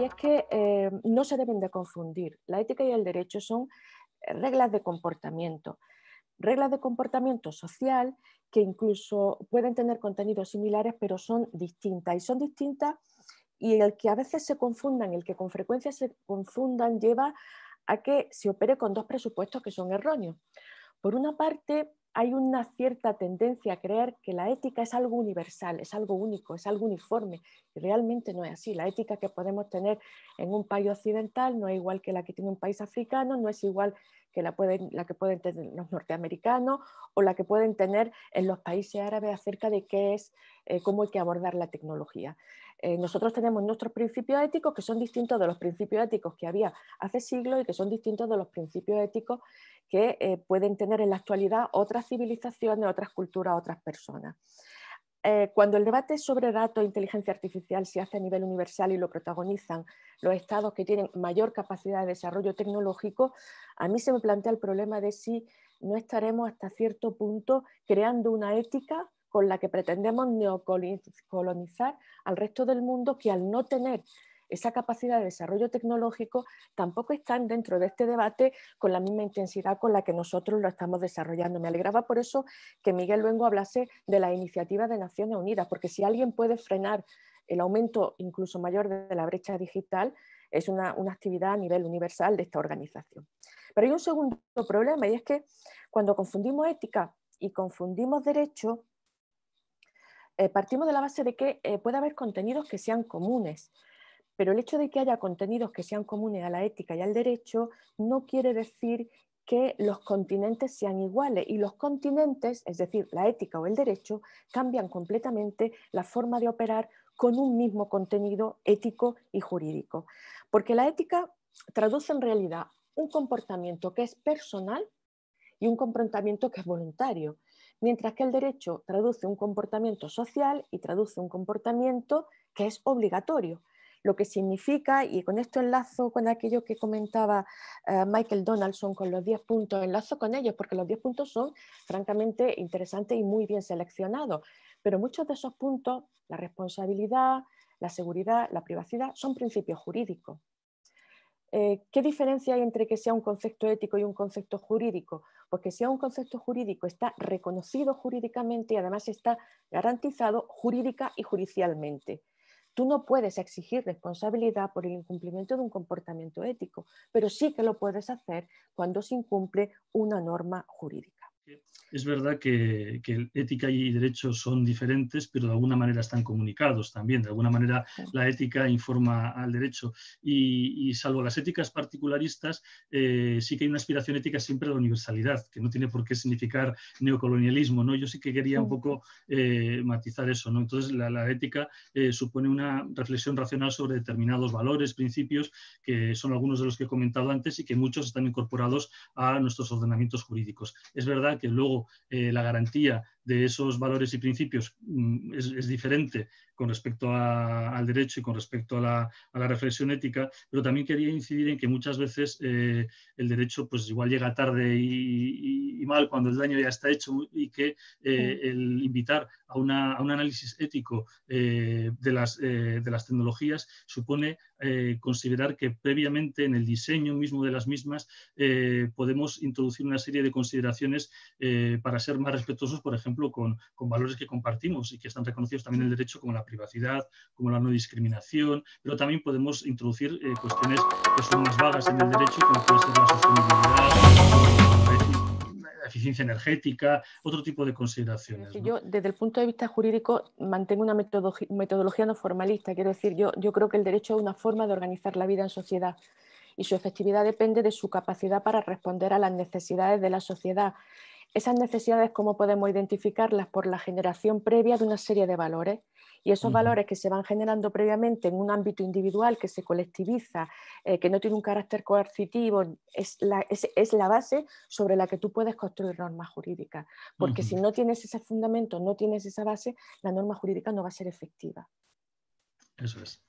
y es que eh, no se deben de confundir. La ética y el derecho son eh, reglas de comportamiento, reglas de comportamiento social que incluso pueden tener contenidos similares, pero son distintas. Y son distintas y el que a veces se confundan, el que con frecuencia se confundan, lleva a que se opere con dos presupuestos que son erróneos. Por una parte, hay una cierta tendencia a creer que la ética es algo universal, es algo único, es algo uniforme. Y realmente no es así. La ética que podemos tener en un país occidental no es igual que la que tiene un país africano, no es igual que la, pueden, la que pueden tener los norteamericanos o la que pueden tener en los países árabes acerca de qué es, eh, cómo hay que abordar la tecnología. Eh, nosotros tenemos nuestros principios éticos que son distintos de los principios éticos que había hace siglos y que son distintos de los principios éticos que eh, pueden tener en la actualidad otras civilización, de otras culturas, otras personas. Eh, cuando el debate sobre datos e inteligencia artificial se hace a nivel universal y lo protagonizan los estados que tienen mayor capacidad de desarrollo tecnológico, a mí se me plantea el problema de si no estaremos hasta cierto punto creando una ética con la que pretendemos neocolonizar al resto del mundo que al no tener esa capacidad de desarrollo tecnológico tampoco están dentro de este debate con la misma intensidad con la que nosotros lo estamos desarrollando. Me alegraba por eso que Miguel Luengo hablase de la iniciativa de Naciones Unidas, porque si alguien puede frenar el aumento incluso mayor de la brecha digital, es una, actividad a nivel universal de esta organización. Pero hay un segundo problema y es que cuando confundimos ética y confundimos derecho, eh, partimos de la base de que eh, puede haber contenidos que sean comunes, pero el hecho de que haya contenidos que sean comunes a la ética y al derecho no quiere decir que los continentes sean iguales y los continentes, es decir, la ética o el derecho, cambian completamente la forma de operar con un mismo contenido ético y jurídico. Porque la ética traduce en realidad un comportamiento que es personal y un comportamiento que es voluntario, mientras que el derecho traduce un comportamiento social y traduce un comportamiento que es obligatorio lo que significa, y con esto enlazo con aquello que comentaba eh, Michael Donaldson con los 10 puntos, enlazo con ellos porque los 10 puntos son francamente interesantes y muy bien seleccionados, pero muchos de esos puntos, la responsabilidad, la seguridad, la privacidad, son principios jurídicos. Eh, ¿Qué diferencia hay entre que sea un concepto ético y un concepto jurídico? Pues que sea un concepto jurídico está reconocido jurídicamente y además está garantizado jurídica y judicialmente. Tú no puedes exigir responsabilidad por el incumplimiento de un comportamiento ético, pero sí que lo puedes hacer cuando se incumple una norma jurídica es verdad que, ética y derecho son diferentes, pero de alguna manera están comunicados también. De alguna manera la ética informa al derecho. Y, salvo las éticas particularistas, eh, sí que hay una aspiración ética siempre a la universalidad, que no tiene por qué significar neocolonialismo. ¿no? Yo sí que quería un poco eh, matizar eso. ¿no? Entonces, la, ética eh, supone una reflexión racional sobre determinados valores, principios, que son algunos de los que he comentado antes y que muchos están incorporados a nuestros ordenamientos jurídicos. Es verdad que luego eh, la garantía de esos valores y principios mm, es, diferente con respecto al derecho y con respecto a la, reflexión ética, pero también quería incidir en que muchas veces eh, el derecho pues igual llega tarde y, mal cuando el daño ya está hecho y que eh, el invitar a, un análisis ético eh, de, de las tecnologías supone considerar que previamente en el diseño mismo de las mismas podemos introducir una serie de consideraciones para ser más respetuosos, por ejemplo, con, valores que compartimos y que están reconocidos también en el derecho, como la privacidad, como la no discriminación, pero también podemos introducir eh, cuestiones que son más vagas en el derecho, como puede ser la sostenibilidad eficiencia energética, otro tipo de consideraciones. Yo, desde el punto de vista jurídico, mantengo una metodología no formalista. Quiero decir, yo, yo creo que el derecho es una forma de organizar la vida en sociedad y su efectividad depende de su capacidad para responder a las necesidades de la sociedad. Esas necesidades, ¿cómo podemos identificarlas? Por la generación previa de una serie de valores. Y esos valores que se van generando previamente en un ámbito individual que se colectiviza, eh, que no tiene un carácter coercitivo, es la, base sobre la que tú puedes construir normas jurídicas. Porque si no tienes ese fundamento, no tienes esa base, la norma jurídica no va a ser efectiva. Eso es.